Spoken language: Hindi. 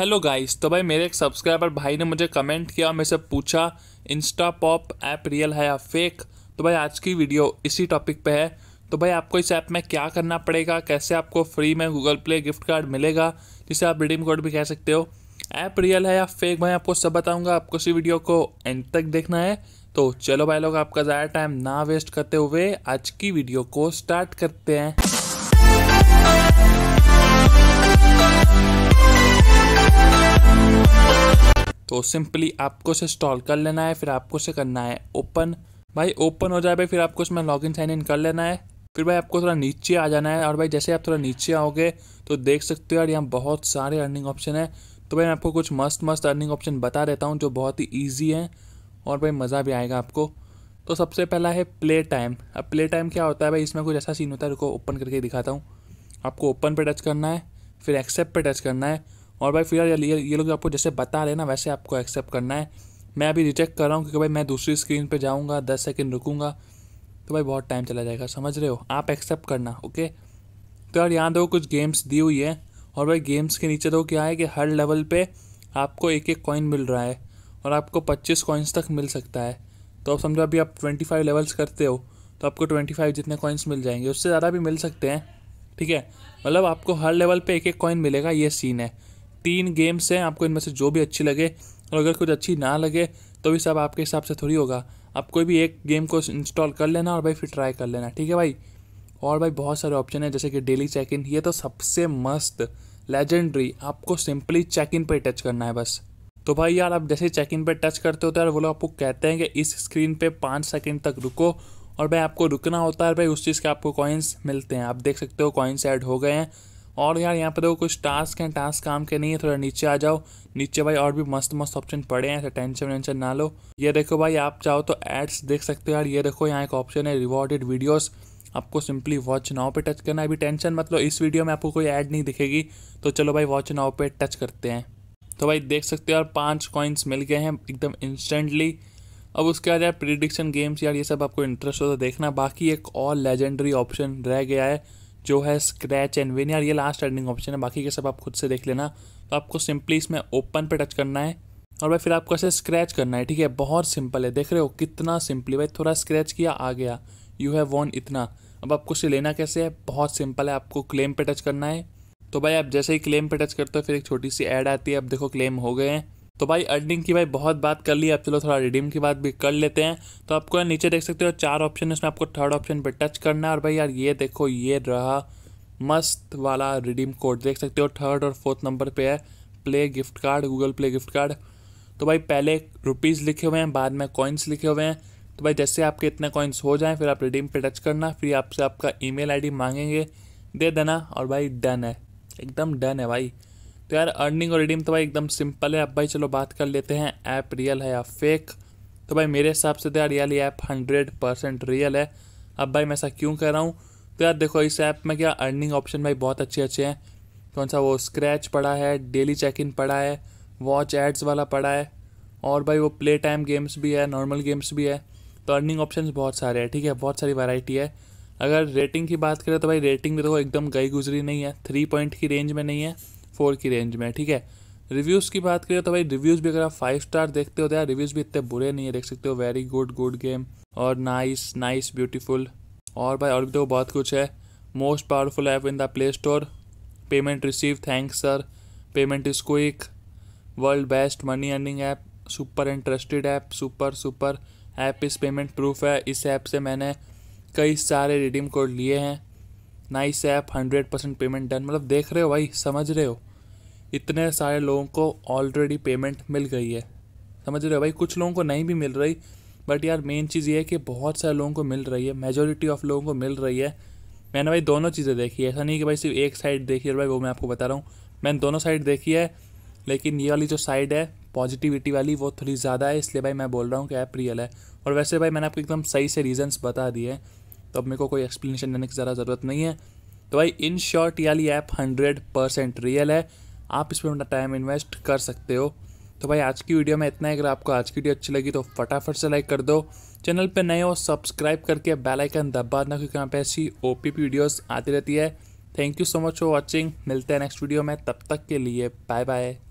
हेलो गाइस तो भाई मेरे एक सब्सक्राइबर भाई ने मुझे कमेंट किया मेरे से पूछा इंस्टा पॉप ऐप रियल है या फेक तो भाई आज की वीडियो इसी टॉपिक पे है तो भाई आपको इस ऐप में क्या करना पड़ेगा कैसे आपको फ्री में गूगल प्ले गिफ्ट कार्ड मिलेगा जिसे आप रिडीम कोड भी कह सकते हो ऐप रियल है या फेक भाई आपको सब बताऊँगा आपको इसी वीडियो को एंड तक देखना है तो चलो भाई लोग आपका ज़्यादा टाइम ना वेस्ट करते हुए आज की वीडियो को स्टार्ट करते हैं तो सिंपली आपको उसे इंस्टॉल कर लेना है फिर आपको उसे करना है ओपन भाई ओपन हो जाए भाई फिर आपको इसमें लॉगिन साइन इन कर लेना है फिर भाई आपको थोड़ा नीचे आ जाना है और भाई जैसे आप थोड़ा नीचे आओगे तो देख सकते हो यार यहाँ बहुत सारे अर्निंग ऑप्शन हैं तो भाई मैं आपको कुछ मस्त मस्त अर्निंग ऑप्शन बता देता हूँ जो बहुत ही ईजी है और भाई मज़ा भी आएगा आपको तो सबसे पहला है प्ले टाइम अब प्ले टाइम क्या होता है भाई इसमें कुछ ऐसा सीन होता है रुको ओपन करके दिखाता हूँ आपको ओपन पर टच करना है फिर एक्सेप्ट पर टच करना है और भाई फिलहाल ये ये लोग आपको जैसे बता रहे ना वैसे आपको एक्सेप्ट करना है मैं अभी रिजेक्ट कर रहा हूँ क्योंकि भाई मैं दूसरी स्क्रीन पर जाऊँगा दस सेकेंड रुकूँगा तो भाई बहुत टाइम चला जाएगा समझ रहे हो आप एक्सेप्ट करना ओके तो यार यहाँ देखो कुछ गेम्स दी हुई है और भाई गेम्स के नीचे देखो क्या है कि हर लेवल पर आपको एक एक कॉइन मिल रहा है और आपको पच्चीस कॉइन्स तक मिल सकता है तो आप समझो अभी आप ट्वेंटी फाइव लेवल्स करते हो तो आपको ट्वेंटी फाइव जितने कॉइन्स मिल जाएंगे उससे ज़्यादा भी मिल सकते हैं ठीक है मतलब आपको हर लेवल पे एक एक कॉइन मिलेगा ये सीन है तीन गेम्स हैं आपको इनमें से जो भी अच्छी लगे और अगर कुछ अच्छी ना लगे तो भी सब आपके हिसाब से थोड़ी होगा आप कोई भी एक गेम को इंस्टॉल कर लेना और भाई फिर ट्राई कर लेना ठीक है भाई और भाई बहुत सारे ऑप्शन है जैसे कि डेली चेक इन ये तो सबसे मस्त लेजेंडरी आपको सिंपली चेक इन पर टच करना है बस तो भाई यार आप जैसे चेक इन पर टच करते होते हैं यार वो लोग आपको कहते हैं कि इस स्क्रीन पर पाँच सेकेंड तक रुको और भाई आपको रुकना होता है भाई उस चीज़ के आपको कॉइन्स मिलते हैं आप देख सकते हो कॉइन्स ऐड हो गए हैं और यार यहाँ पे देखो कुछ टास्क हैं टास्क काम के नहीं है थोड़ा नीचे आ जाओ नीचे भाई और भी मस्त मस्त ऑप्शन पड़े हैं ऐसे टेंशन वेंशन ना लो ये देखो भाई आप चाहो तो एड्स देख सकते हो यार ये देखो यहाँ एक ऑप्शन है रिवॉर्डेड वीडियोस आपको सिंपली वॉच नाव पे टच करना है अभी टेंशन मतलब इस वीडियो में आपको कोई ऐड नहीं दिखेगी तो चलो भाई वॉच नाव पे टच करते हैं तो भाई देख सकते हो यार पाँच कॉइन्स मिल गए हैं एकदम इंस्टेंटली अब उसके बाद यार प्रिडिक्शन गेम्स यार ये सब आपको इंटरेस्ट हो तो देखना बाकी एक और लेजेंडरी ऑप्शन रह गया है जो है स्क्रैच एंड विन यार ये लास्ट अर्निंग ऑप्शन है बाकी के सब आप खुद से देख लेना तो आपको सिंपली इसमें ओपन पे टच करना है और भाई फिर आपको ऐसे स्क्रैच करना है ठीक है बहुत सिंपल है देख रहे हो कितना सिंपली भाई थोड़ा स्क्रैच किया आ गया यू हैव वॉन इतना अब आपको इसे लेना कैसे है बहुत सिंपल है आपको क्लेम पे टच करना है तो भाई आप जैसे ही क्लेम पे टच करते हो फिर एक छोटी सी ऐड आती है अब देखो क्लेम हो गए हैं तो भाई अर्निंग की भाई बहुत बात कर ली अब चलो थोड़ा रिडीम की बात भी कर लेते हैं तो आपको यार नीचे देख सकते हो चार ऑप्शन इसमें आपको थर्ड ऑप्शन पर टच करना है और भाई यार ये देखो ये रहा मस्त वाला रिडीम कोड देख सकते हो थर्ड और फोर्थ नंबर पे है play gift card Google play gift card तो भाई पहले रुपीज़ लिखे हुए हैं बाद में कॉइन्स लिखे हुए हैं तो भाई जैसे आपके इतने कॉइन्स हो जाएं फिर आप रिडीम पे टच करना फिर आपसे आपका ईमेल आईडी मांगेंगे दे देना और भाई डन है एकदम डन है भाई तो यार अर्निंग और रिडीम तो भाई एकदम सिंपल है अब भाई चलो बात कर लेते हैं ऐप रियल है या फेक तो भाई मेरे हिसाब से तो यार रियल ये ऐप हंड्रेड परसेंट रियल है अब भाई मैं ऐसा क्यों कर रहा हूँ तो यार देखो इस ऐप में क्या अर्निंग ऑप्शन भाई बहुत अच्छे अच्छे हैं कौन सा वो स्क्रैच पड़ा है डेली चेक इन पड़ा है वॉच एड्स वाला पड़ा है और भाई वो प्ले टाइम गेम्स भी है नॉर्मल गेम्स भी है तो अर्निंग ऑप्शन बहुत सारे हैं ठीक है बहुत सारी वैरायटी है अगर रेटिंग की बात करें तो भाई रेटिंग भी देखो एकदम गई गुजरी नहीं है थ्री पॉइंट की रेंज में नहीं है फोर की रेंज में ठीक है रिव्यूज़ की बात करें तो भाई रिव्यूज़ भी अगर आप फाइव स्टार देखते हो तो यार रिव्यूज़ भी इतने बुरे नहीं है देख सकते हो वेरी गुड गुड गेम और नाइस नाइस ब्यूटीफुल और भाई और भी तो बहुत कुछ है most powerful app in the play store payment receive thanks sir payment is quick world best money earning app super interested app super super app इस पेमेंट प्रूफ है इस ऐप से मैंने कई सारे रिडीम कोड लिए हैं nice app hundred percent payment done मतलब देख रहे हो भाई समझ रहे हो इतने सारे लोगों को ऑलरेडी पेमेंट मिल गई है समझ रहे हो भाई कुछ लोगों को नहीं भी मिल रही बट यार मेन चीज़ ये है कि बहुत सारे लोगों को मिल रही है मेजोरिटी ऑफ लोगों को मिल रही है मैंने भाई दोनों चीज़ें देखी है ऐसा नहीं कि भाई सिर्फ एक साइड देखी है भाई वो मैं आपको बता रहा हूँ मैंने दोनों साइड देखी है लेकिन ये वाली जो साइड है पॉजिटिविटी वाली वो थोड़ी ज़्यादा है इसलिए भाई मैं बोल रहा हूँ कि ऐप रियल है और वैसे भाई मैंने आपको एकदम सही से रीजन्स बता दिए हैं तो अब मेरे को कोई एक्सप्लेनेशन देने की ज़्यादा ज़रूरत नहीं है तो भाई इन शॉर्ट वाली ऐप हंड्रेड परसेंट रियल है आप इस पर अपना टाइम इन्वेस्ट कर सकते हो तो भाई आज की वीडियो में इतना है अगर आपको आज की वीडियो अच्छी लगी तो फटाफट से लाइक कर दो चैनल पर नए हो सब्सक्राइब करके बेल आइकन दबा देना क्योंकि यहाँ पे ऐसी ओ पी पी वीडियोज़ आती रहती है thank you so much for watching मिलते हैं नेक्स्ट वीडियो में तब तक के लिए बाय बाय